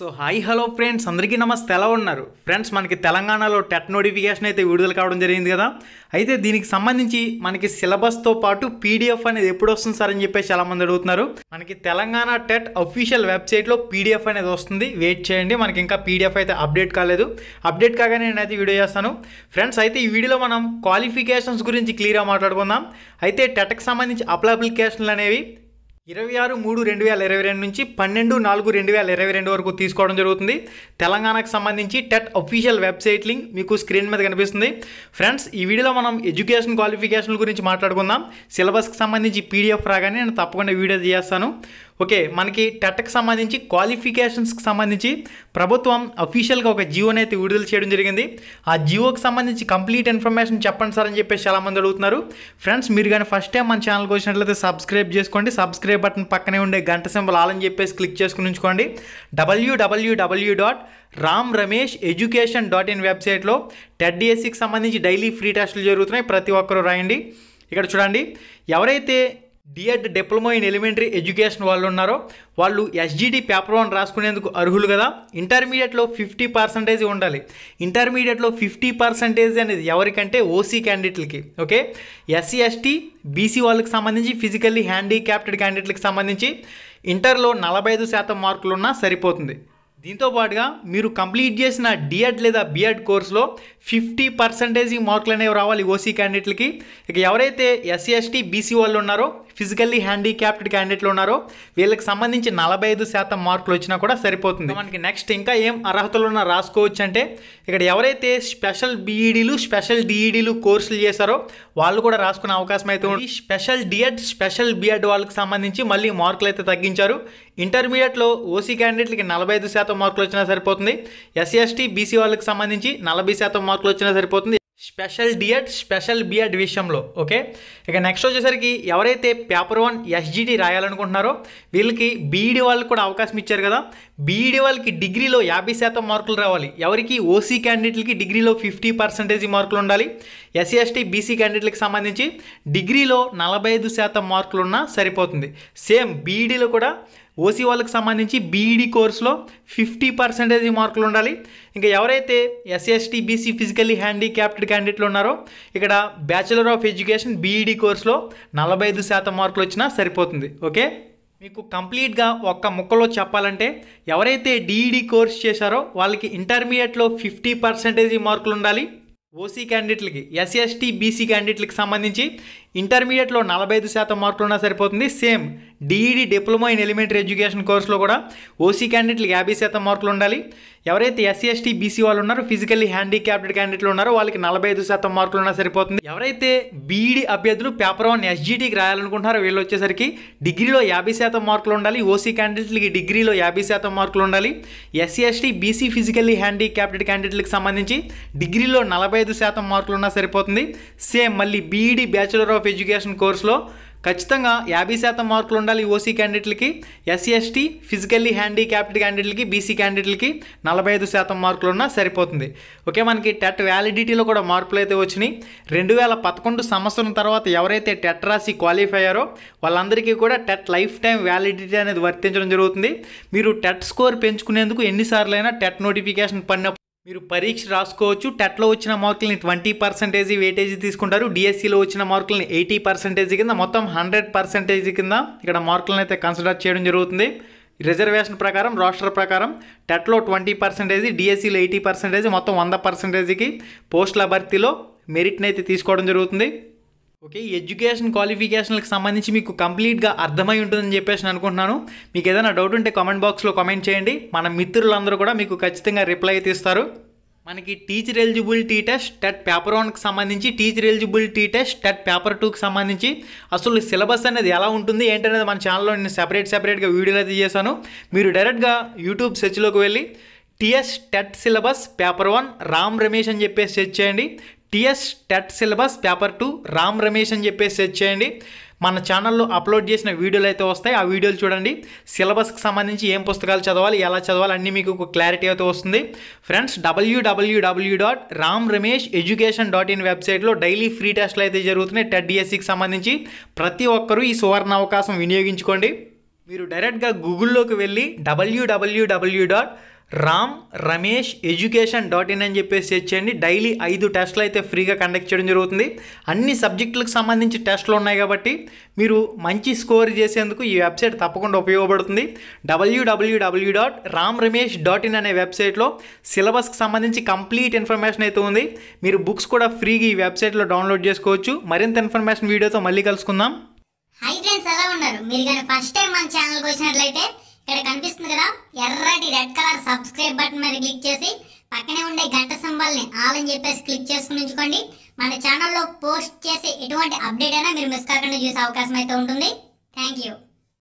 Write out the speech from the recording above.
so hi hello friends అందరికీ నమస్తే ఎలా ఉన్నారు ఫ్రెండ్స్ మనకి తెలంగాణలో టెట్ నోటిఫికేషన్ అయితే విడుదల కావడం జరిగింది కదా అయితే దీనికి సంబంధించి మనకి సిలబస్తో పాటు పీడిఎఫ్ అనేది ఎప్పుడు వస్తుంది సార్ అని చెప్పేసి చాలామంది అడుగుతున్నారు మనకి తెలంగాణ టెట్ అఫీషియల్ వెబ్సైట్లో పీడిఎఫ్ అనేది వస్తుంది వెయిట్ చేయండి మనకి ఇంకా పీడిఎఫ్ అయితే అప్డేట్ కాలేదు అప్డేట్ కాగానే నేను అయితే వీడియో చేస్తాను ఫ్రెండ్స్ అయితే ఈ వీడియోలో మనం క్వాలిఫికేషన్స్ గురించి క్లియర్గా మాట్లాడుకుందాం అయితే టెట్కి సంబంధించి అప్లై అప్లికేషన్లు అనేవి ఇరవై ఆరు మూడు రెండు వేల ఇరవై రెండు నుంచి పన్నెండు నాలుగు రెండు వేల ఇరవై రెండు వరకు తీసుకోవడం జరుగుతుంది తెలంగాణకు సంబంధించి టెట్ అఫీషియల్ వెబ్సైట్ లింక్ మీకు స్క్రీన్ మీద కనిపిస్తుంది ఫ్రెండ్స్ ఈ వీడియోలో మనం ఎడ్యుకేషన్ క్వాలిఫికేషన్ల గురించి మాట్లాడుకుందాం సిలబస్కి సంబంధించి పీడిఎఫ్ రాగానే నేను తప్పకుండా వీడియో చేస్తాను ఓకే మనకి టెట్కి సంబంధించి క్వాలిఫికేషన్స్కి సంబంధించి ప్రభుత్వం అఫీషియల్గా ఒక జియోని అయితే విడుదల చేయడం జరిగింది ఆ జియోకి సంబంధించి కంప్లీట్ ఇన్ఫర్మేషన్ చెప్పండి సార్ అని చెప్పేసి చాలామంది అడుగుతున్నారు ఫ్రెండ్స్ మీరు కానీ ఫస్ట్ టైం మన ఛానల్కి వచ్చినట్లయితే సబ్స్క్రైబ్ చేసుకోండి సబ్స్క్రైబ్ బటన్ పక్కనే ఉండే గంట సింబల్ ఆల్ అని చెప్పేసి క్లిక్ చేసుకుని ఉంచుకోండి W W W dot Ram Ramesh education dot in వెబ్సైట్లో టెడ్డిఎస్సికి సంబంధించి డైలీ ఫ్రీ టెస్టులు జరుగుతున్నాయి ప్రతి ఒక్కరూ రాయండి ఇక్కడ చూడండి ఎవరైతే D Ed diploma in elementary education వాళ్ళు ఉన్నారో వాళ్ళు ఎస్జీడీ పేపర్ వన్ రాసుకునేందుకు అర్హులు కదా ఇంటర్మీడియట్లో ఫిఫ్టీ పర్సెంటేజ్ ఉండాలి ఇంటర్మీడియట్లో ఫిఫ్టీ పర్సెంటేజ్ అనేది ఎవరికంటే ఓసీ క్యాండిడేట్లకి ఓకే ఎస్సీ ఎస్టీ బీసీ వాళ్ళకి సంబంధించి ఫిజికల్లీ హ్యాండిక్యాప్టెడ్ క్యాండిడేట్లకు సంబంధించి ఇంటర్లో నలభై ఐదు శాతం మార్కులు ఉన్నా సరిపోతుంది దీంతో పాటుగా మీరు కంప్లీట్ చేసిన డిఎడ్ లేదా బిఎడ్ కోర్సులో ఫిఫ్టీ పర్సంటేజ్ మార్కులు అనేవి రావాలి ఓసీ క్యాండిడేట్లకి ఇక ఎవరైతే ఎస్సీ ఎస్టీ బీసీ వాళ్ళు ఉన్నారో ఫిజికల్లీ హ్యాండిక్యాప్డ్ క్యాండిడేట్లు ఉన్నారో వీళ్ళకి సంబంధించి నలభై ఐదు శాతం మార్కులు వచ్చినా కూడా సరిపోతుంది మనకి నెక్స్ట్ ఇంకా ఏం అర్హతలు ఉన్న రాసుకోవచ్చు అంటే ఇక్కడ ఎవరైతే స్పెషల్ బీఈడీలు స్పెషల్ డిఈడీలు కోర్సులు చేశారో వాళ్ళు కూడా రాసుకునే అవకాశం అయితే ఉంది స్పెషల్ డిఎడ్ స్పెషల్ బిఎడ్ వాళ్ళకి సంబంధించి మళ్ళీ మార్కులు అయితే తగ్గించారు ఇంటర్మీడియట్లో ఓసీ క్యాండిడేట్లకి నలభై ఐదు శాతం మార్కులు వచ్చినా సరిపోతుంది ఎస్సీ ఎస్టీ బీసీ వాళ్ళకి సంబంధించి నలభై శాతం మార్కులు వచ్చినా సరిపోతుంది స్పెషల్ డిఎడ్ స్పెషల్ బిఎడ్ విషయంలో ఓకే ఇక నెక్స్ట్ వచ్చేసరికి ఎవరైతే పేపర్ వన్ ఎస్జిటి రాయాలనుకుంటున్నారో వీళ్ళకి బీఈడి e వాళ్ళకి కూడా అవకాశం ఇచ్చారు కదా బీఈడి e వాళ్ళకి డిగ్రీలో యాభై శాతం మార్కులు రావాలి ఎవరికి ఓసీ క్యాండిడేట్లకి డిగ్రీలో ఫిఫ్టీ పర్సెంటేజ్ మార్కులు ఉండాలి ఎస్సీ ఎస్టీ బీసీ క్యాండిడేట్లకు సంబంధించి డిగ్రీలో నలభై ఐదు శాతం మార్కులు ఉన్నా సరిపోతుంది సేమ్ బీఈడిలో e కూడా ఓసీ వాళ్ళకి సంబంధించి బీఈడీ కోర్సులో ఫిఫ్టీ పర్సెంటేజ్ మార్కులు ఉండాలి ఇంకా ఎవరైతే ఎస్ఎస్టీ బీసీ ఫిజికల్లీ హ్యాండిక్యాప్డ్ క్యాండిడేట్లు ఉన్నారో ఇక్కడ బ్యాచిలర్ ఆఫ్ ఎడ్యుకేషన్ బీఈడీ కోర్సులో నలభై ఐదు శాతం మార్కులు వచ్చినా సరిపోతుంది ఓకే మీకు కంప్లీట్గా ఒక్క ముక్కలో చెప్పాలంటే ఎవరైతే డిఈడి కోర్స్ చేశారో వాళ్ళకి ఇంటర్మీడియట్లో ఫిఫ్టీ పర్సెంటేజ్ మార్కులు ఉండాలి ఓసీ క్యాండిడేట్లకి ఎస్ఎస్టీ బీసీ క్యాండిడేట్లకి సంబంధించి ఇంటర్మీడియట్లో నలభై ఐదు శాతం మార్కులు ఉన్నా సరిపోతుంది same D Ed e diploma in elementary education కోర్సులో కూడా ఓసీ క్యాండిడేట్లకు యాభై శాతం మార్కులు ఉండాలి ఎవరైతే ఎస్సీ ఎస్టీ బీసీ వాళ్ళు ఉన్నారో ఫిజికల్లీ హ్యాండిక్యాప్డ్ క్యాండిడేట్లు ఉన్నారో వాళ్ళకి నలభై ఐదు శాతం మార్కులు ఉన్నా సరిపోతుంది ఎవరైతే బీఈడి e అభ్యర్థులు పేపర్ వన్ ఎస్జీటీకి రాయాలనుకుంటున్నారో వీళ్ళు వచ్చేసరికి డిగ్రీలో యాభై శాతం మార్కులు ఉండాలి ఓసీ క్యాండిడేట్లకి డిగ్రీలో యాభై శాతం మార్కులు ఉండాలి SC ST BC physically handicapped క్యాండిడేట్లకు సంబంధించి డిగ్రీలో నలభై ఐదు శాతం మార్కులు ఉన్నా సరిపోతుంది సేమ్ మళ్ళీ బీఈడి బ్యాచులర్ ఆఫ్ ఎడ్యుకేషన్ కోర్సులో ఖచ్చితంగా యాభై శాతం మార్కులు ఉండాలి ఓసీ క్యాండిడేట్లకి ఎస్సీ ఎస్టీ ఫిజికల్లీ హ్యాండిక్యాప్డ్ క్యాండిడేట్లకి బీసీ క్యాండిడేట్లకి నలభై ఐదు శాతం మార్కులు ఉన్నా సరిపోతుంది ఓకే మనకి టెట్ వ్యాలిడిటీలో కూడా మార్పులు అయితే వచ్చినాయి రెండు వేల పదకొండు సంవత్సరం తర్వాత ఎవరైతే టెట్ రాసి క్వాలిఫై అయ్యారో వాళ్ళందరికీ కూడా టెట్ లైఫ్ టైం వ్యాలిడిటీ అనేది వర్తించడం జరుగుతుంది మీరు టెట్ స్కోర్ పెంచుకునేందుకు అయినా టెట్ నోటిఫికేషన్ పడినప్పుడు మీరు పరీక్ష రాసుకోవచ్చు టెట్లో వచ్చిన మార్కులని ట్వంటీ పర్సెంటేజ్ వెయిటేజ్ తీసుకుంటారు డిఎస్సిలో e వచ్చిన మార్కులని ఎయిటీ పర్సెంటేజ్ కింద మొత్తం హండ్రెడ్ పర్సెంటేజ్ కింద ఇక్కడ మార్కులను అయితే కన్సిడర్ చేయడం జరుగుతుంది రిజర్వేషన్ ప్రకారం రాష్ట్ర ప్రకారం టెట్లో ట్వంటీ పర్సెంటేజ్ డిఎస్సిలో e ఎయిటీ పర్సెంటేజ్ మొత్తం వంద పర్సెంటేజ్కి పోస్టుల భర్తీలో మెరిట్ని అయితే తీసుకోవడం జరుగుతుంది ఓకే ఈ ఎడ్యుకేషన్ క్వాలిఫికేషన్లకు సంబంధించి మీకు కంప్లీట్గా అర్థమై ఉంటుందని చెప్పేసి నేను అనుకుంటున్నాను మీకు ఏదైనా డౌట్ ఉంటే కామెంట్ బాక్స్లో కామెంట్ చేయండి మన మిత్రులందరూ కూడా మీకు ఖచ్చితంగా రిప్లై అయితే ఇస్తారు మనకి teacher eligibility test TET paper వన్కి సంబంధించి teacher eligibility test TET paper టూకి సంబంధించి అసలు సిలబస్ అనేది ఎలా ఉంటుంది ఏంటనేది మన ఛానల్లో నేను సెపరేట్ సెపరేట్గా వీడియోలు అయితే చేశాను మీరు డైరెక్ట్గా యూట్యూబ్ సెర్చ్లోకి వెళ్ళి TS TET syllabus paper one Ram Ramesh అని చెప్పేసి సెర్చ్ చేయండి TS TET syllabus paper two Ram Ramesh అని చెప్పేసి సెర్చ్ చేయండి మన ఛానల్లో అప్లోడ్ చేసిన వీడియోలు అయితే వస్తాయి ఆ వీడియోలు చూడండి సిలబస్కి సంబంధించి ఏం పుస్తకాలు చదవాలి ఎలా చదవాలి అన్నీ మీకు ఒక క్లారిటీ అయితే వస్తుంది friends W W W dot Ram Ramesh education dot in వెబ్సైట్లో డైలీ ఫ్రీ టెస్ట్లు అయితే జరుగుతున్నాయి టెట్ డిఎస్సికి సంబంధించి ప్రతి ఒక్కరూ ఈ సువర్ణ అవకాశం వినియోగించుకోండి మీరు డైరెక్ట్గా గూగుల్లోకి వెళ్ళి W W W dot Ram Ramesh education dot in అని చెప్పేసి సెర్చ్ చేయండి డైలీ ఐదు టెస్ట్లు అయితే ఫ్రీగా కండక్ట్ చేయడం జరుగుతుంది అన్ని సబ్జెక్టులకు సంబంధించి టెస్ట్లు ఉన్నాయి కాబట్టి మీరు మంచి స్కోర్ చేసేందుకు ఈ వెబ్సైట్ తప్పకుండా ఉపయోగపడుతుంది W W W dot Ram Ramesh dot in అనే వెబ్సైట్లో సిలబస్కి సంబంధించి కంప్లీట్ ఇన్ఫర్మేషన్ అయితే ఉంది మీరు బుక్స్ కూడా ఫ్రీగా ఈ వెబ్సైట్లో డౌన్లోడ్ చేసుకోవచ్చు మరింత ఇన్ఫర్మేషన్ వీడియోతో మళ్ళీ కలుసుకుందాం హై ఫ్రెండ్స్ ఎలా ఉన్నారు మీరు ఫస్ట్ టైం మన ఛానల్కి వచ్చినట్లయితే ఇక్కడ కనిపిస్తుంది కదా ఎర్రటి రెడ్ కలర్ సబ్స్క్రైబ్ బటన్ మీద క్లిక్ చేసి పక్కనే ఉండే గంట సింబల్ని ఆల్ అని చెప్పేసి క్లిక్ చేసుకుని ఉంచుకోండి మన ఛానల్లో పోస్ట్ చేసే ఎటువంటి అప్డేట్ అయినా మీరు మిస్ కాకుండా చూసే అవకాశం అయితే ఉంటుంది థ్యాంక్ యూ